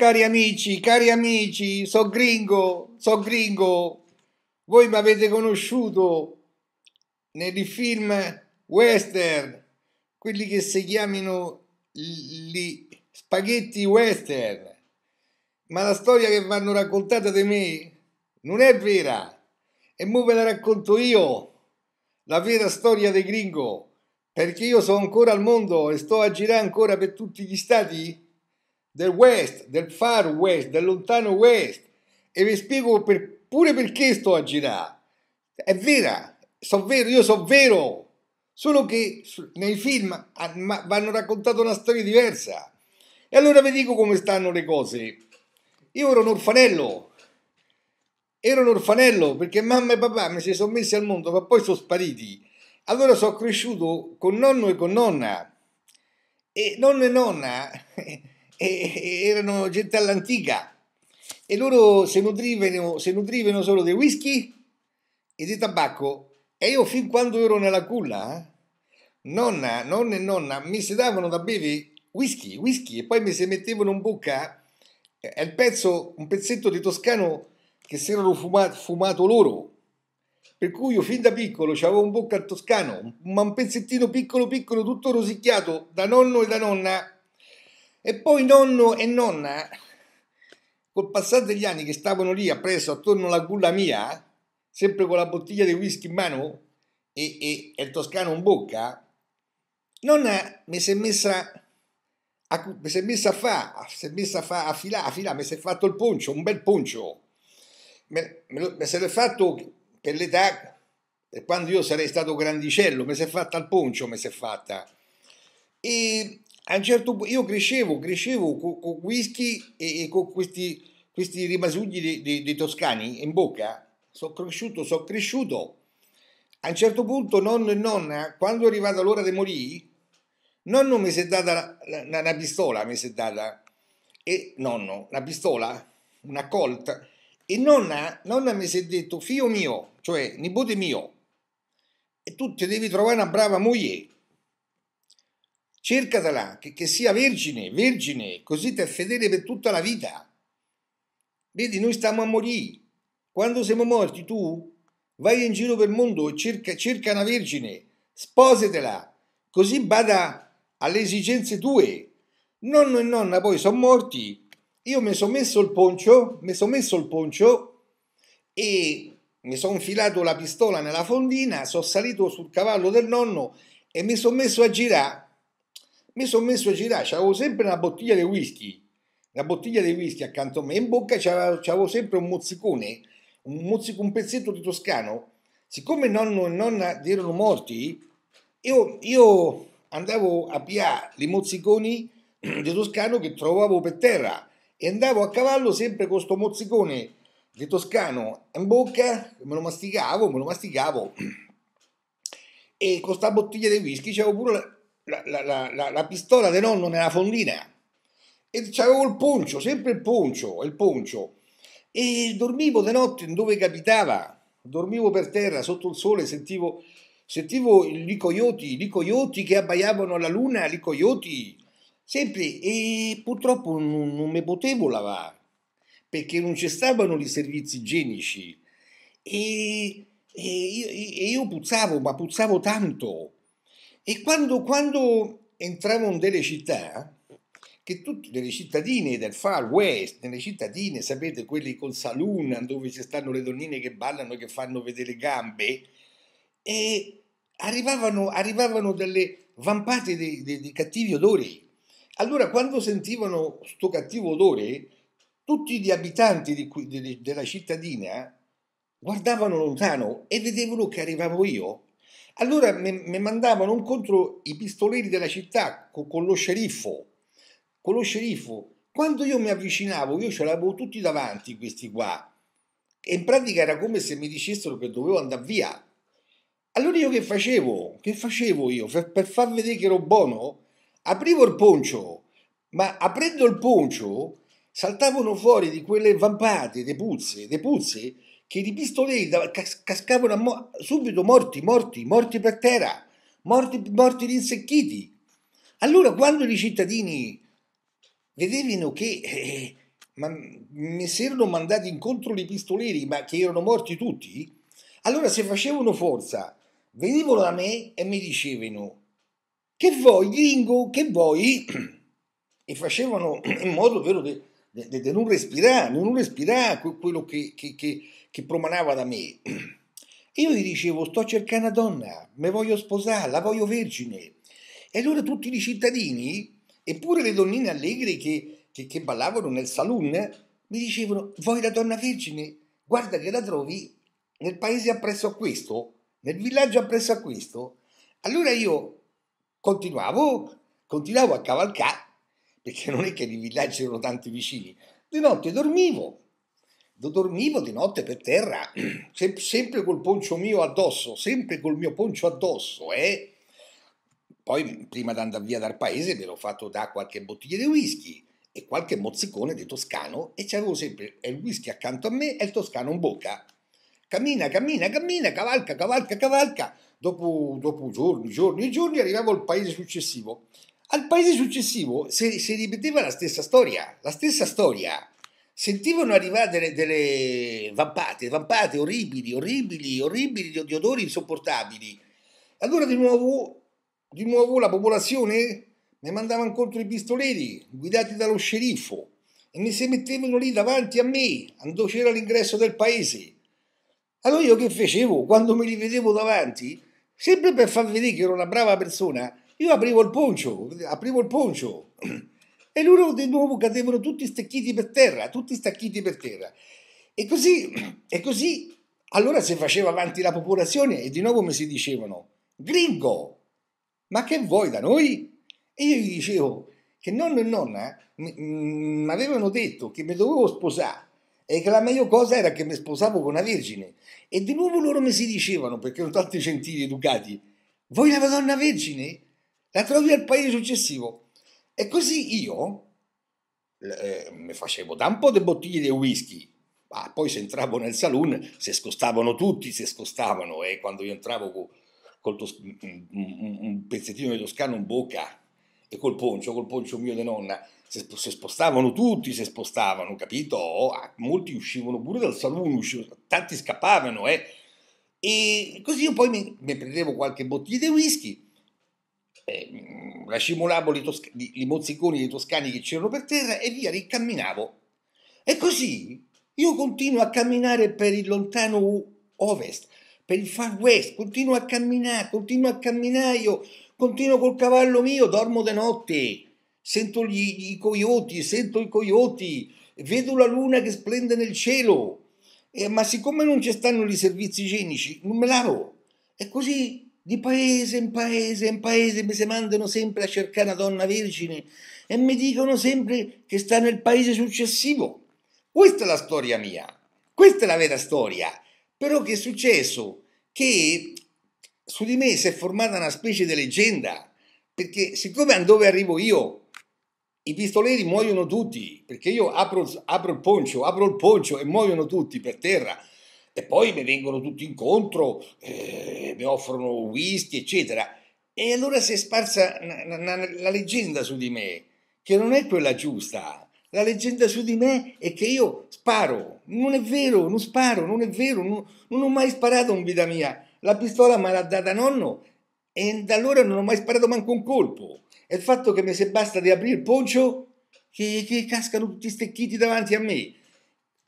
Cari amici, cari amici, so gringo, so gringo. Voi mi avete conosciuto nei film western, quelli che si chiamano gli spaghetti western. Ma la storia che vanno raccontata di me non è vera. E mo ve la racconto io, la vera storia dei gringo, perché io sono ancora al mondo e sto a girare ancora per tutti gli stati del West, del Far West, del lontano West e vi spiego per, pure perché sto a girare. È vera, so vero, io so vero, solo che nei film ah, vanno raccontato una storia diversa. E allora vi dico come stanno le cose. Io ero un orfanello, ero un orfanello perché mamma e papà mi si sono messi al mondo, ma poi sono spariti. Allora sono cresciuto con nonno e con nonna. E nonno e nonna e erano gente all'antica e loro si nutrivano, si nutrivano solo di whisky e di tabacco e io fin quando ero nella culla eh, nonna, nonna e nonna mi si davano da bere whisky, whisky e poi mi si mettevano in bocca eh, il pezzo, un pezzetto di toscano che si erano fumato, fumato loro per cui io fin da piccolo avevo un bocca al toscano ma un pezzettino piccolo piccolo tutto rosicchiato da nonno e da nonna e poi nonno e nonna, col passare degli anni che stavano lì appresso attorno alla culla mia, sempre con la bottiglia di whisky in mano e, e, e il toscano in bocca, nonna mi si è messa a, mi si è messa a fare, si è messa a fare, a filare, a filare, mi si è fatto il poncio, un bel poncio. Mi si è fatto per l'età, per quando io sarei stato grandicello, mi si è fatta il poncio, mi si è fatta. E a un certo punto io crescevo, crescevo con, con whisky e, e con questi, questi rimasugli dei, dei, dei toscani in bocca, sono cresciuto, sono cresciuto. A un certo punto nonno e nonna, quando è arrivata l'ora di morire, nonno mi si è data una, pistola, mi si è data, e nonno, una pistola, una colt, e nonna, nonna mi si è detto, figlio mio, cioè nipote mio, e tu ti devi trovare una brava moglie cercatela, che, che sia vergine, vergine, così ti è fedele per tutta la vita. Vedi, noi stiamo a morire. Quando siamo morti, tu vai in giro per il mondo e cerca, cerca una vergine, sposatela, così bada alle esigenze tue. Nonno e nonna poi sono morti, io mi sono messo il poncio, mi sono messo il poncio e mi sono infilato la pistola nella fondina, sono salito sul cavallo del nonno e mi sono messo a girare mi sono messo a girare, avevo sempre una bottiglia di whisky, una bottiglia di whisky accanto a me, in bocca c'avevo, sempre un mozzicone, un, mozzico, un pezzetto di toscano, siccome nonno e nonna erano morti, io, io andavo a pià i mozziconi di toscano che trovavo per terra e andavo a cavallo sempre con questo mozzicone di toscano in bocca, me lo masticavo, me lo masticavo e con questa bottiglia di whisky c'avevo pure la, la, la, la pistola del nonno nella fondina e c'avevo il poncio, sempre il poncio, il poncio. E dormivo di notte dove capitava, dormivo per terra sotto il sole, sentivo, sentivo gli coyote, gli coyote che abbaiavano alla luna, i coyote, sempre. E purtroppo non, non mi potevo lavare, perché non ci stavano i servizi igienici. E, e, io, e io puzzavo, ma puzzavo tanto e quando, quando entravano delle città, che tutti, nelle cittadine del Far West, nelle cittadine, sapete, quelle con saloon dove ci stanno le donnine che ballano e che fanno vedere gambe, e arrivavano, arrivavano delle vampate di, di, di cattivi odori. Allora, quando sentivano questo cattivo odore, tutti gli abitanti di, di, della cittadina guardavano lontano e vedevano che arrivavo io allora mi mandavano contro i pistoleri della città con, con lo sceriffo. Con lo sceriffo. Quando io mi avvicinavo, io ce l'avevo tutti davanti questi qua. E in pratica era come se mi dicessero che dovevo andare via. Allora io che facevo? Che facevo io? Per, per far vedere che ero buono? Aprivo il poncio, ma aprendo il poncio saltavano fuori di quelle vampate, de puzze, de puzze che i pistoleri cascavano mo subito morti, morti, morti per terra, morti, morti rinsecchiti. Allora quando i cittadini vedevano che eh, ma, si erano mandati incontro i pistoleri, ma che erano morti tutti, allora se facevano forza, venivano da me e mi dicevano che vuoi gringo, che vuoi? E facevano in modo vero di non respirare, non respirare quello che, che, che che promanava da me. Io gli dicevo, sto cercando una donna, me voglio sposare, la voglio vergine. E allora tutti i cittadini, eppure le donnine allegre che, che, che ballavano nel saloon, mi dicevano, vuoi la donna vergine? Guarda che la trovi nel paese appresso a questo, nel villaggio appresso a questo. Allora io continuavo, continuavo a cavalcare, perché non è che di villaggi erano tanti vicini. Di notte dormivo, dormivo di notte per terra, se, sempre col poncio mio addosso, sempre col mio poncio addosso, eh? Poi, prima di andare via dal paese, me l'ho fatto da qualche bottiglia di whisky e qualche mozzicone di toscano e c'avevo sempre eh, il whisky accanto a me e il toscano in bocca. Cammina, cammina, cammina, cavalca, cavalca, cavalca. Dopo, dopo giorni, giorni e giorni arrivavo al paese successivo. Al paese successivo si, si ripeteva la stessa storia, la stessa storia sentivano arrivare delle, delle vampate, vampate orribili, orribili, orribili, di, odori insopportabili. Allora di nuovo, di nuovo la popolazione mi mandava incontro i pistoleti, guidati dallo sceriffo, e mi si mettevano lì davanti a me, quando c'era l'ingresso del paese. Allora io che facevo? Quando me li vedevo davanti, sempre per far vedere che ero una brava persona, io aprivo il poncio, aprivo il poncio. E loro di nuovo cadevano tutti stecchiti per terra, tutti stacchiti per terra. E così, e così allora si faceva avanti la popolazione e di nuovo mi si dicevano, gringo, ma che vuoi da noi? E io gli dicevo che nonno e nonna mi mm, avevano detto che mi dovevo sposare e che la meglio cosa era che mi sposavo con una vergine. E di nuovo loro mi si dicevano, perché erano tanti gentili educati, vuoi la Madonna Vergine? La trovi al paese successivo. E così io eh, mi facevo da un po' di bottiglie di whisky, ma poi se entravo nel saloon si scostavano tutti, si scostavano e eh, quando io entravo con col tos- un pezzettino di toscano in bocca e col poncio, col poncio mio di nonna, si, spostavano tutti, si spostavano, capito? Ah, molti uscivano pure dal saloon, uscivano, tanti scappavano, eh? E così io poi mi, mi prendevo qualche bottiglia di whisky eh, racimolavo i, tosca- i mozziconi dei toscani che c'erano per terra e via ricamminavo. E così io continuo a camminare per il lontano ovest, per il far west, continuo a camminare, continuo a camminare, io continuo col cavallo mio, dormo de notte, sento gli, i coyote, sento i coyote, vedo la luna che splende nel cielo, eh, ma siccome non ci stanno i servizi igienici, non me lavo. E così di paese in paese in paese mi si mandano sempre a cercare una donna vergine e mi dicono sempre che sta nel paese successivo. Questa è la storia mia, questa è la vera storia. Però che è successo? Che su di me si è formata una specie di leggenda, perché siccome a dove arrivo io, i pistoleri muoiono tutti, perché io apro, apro il poncio, apro il poncio e muoiono tutti per terra e poi mi vengono tutti incontro, eh, mi offrono whisky, eccetera. E allora si è sparsa na, na, la leggenda su di me, che non è quella giusta. La leggenda su di me è che io sparo. Non è vero, non sparo, non è vero, non, non ho mai sparato in vita mia. La pistola me l'ha data nonno e da allora non ho mai sparato manco un colpo. E il fatto che mi si basta di aprire il poncio, che, che cascano tutti stecchiti davanti a me.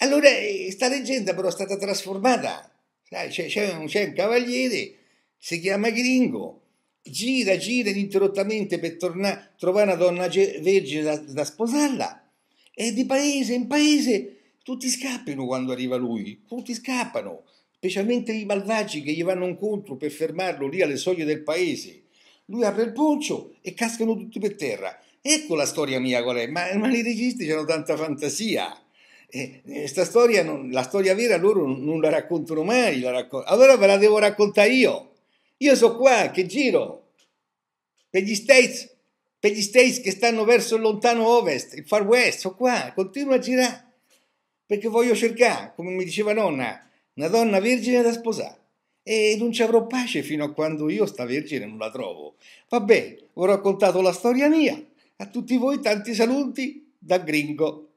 Allora eh, sta leggenda però è stata trasformata, c'è, c'è, un, c'è un cavaliere, si chiama Gringo, gira, gira ininterrottamente per tornare, trovare una donna vergine da, da sposarla e di paese in paese tutti scappano quando arriva lui, tutti scappano, specialmente i malvagi che gli vanno incontro per fermarlo lì alle soglie del paese. Lui apre il poncio e cascano tutti per terra. Ecco la storia mia qual è, ma, ma i registi hanno tanta fantasia questa storia, non, la storia vera loro non la raccontano mai, la raccont- allora ve la devo raccontare io. Io sono qua che giro per gli States, per gli States che stanno verso il lontano ovest, il far west, sono qua, continuo a girare perché voglio cercare, come mi diceva nonna, una donna vergine da sposare. E non ci avrò pace fino a quando io sta vergine non la trovo. Vabbè, ho raccontato la storia mia. A tutti voi tanti saluti da Gringo.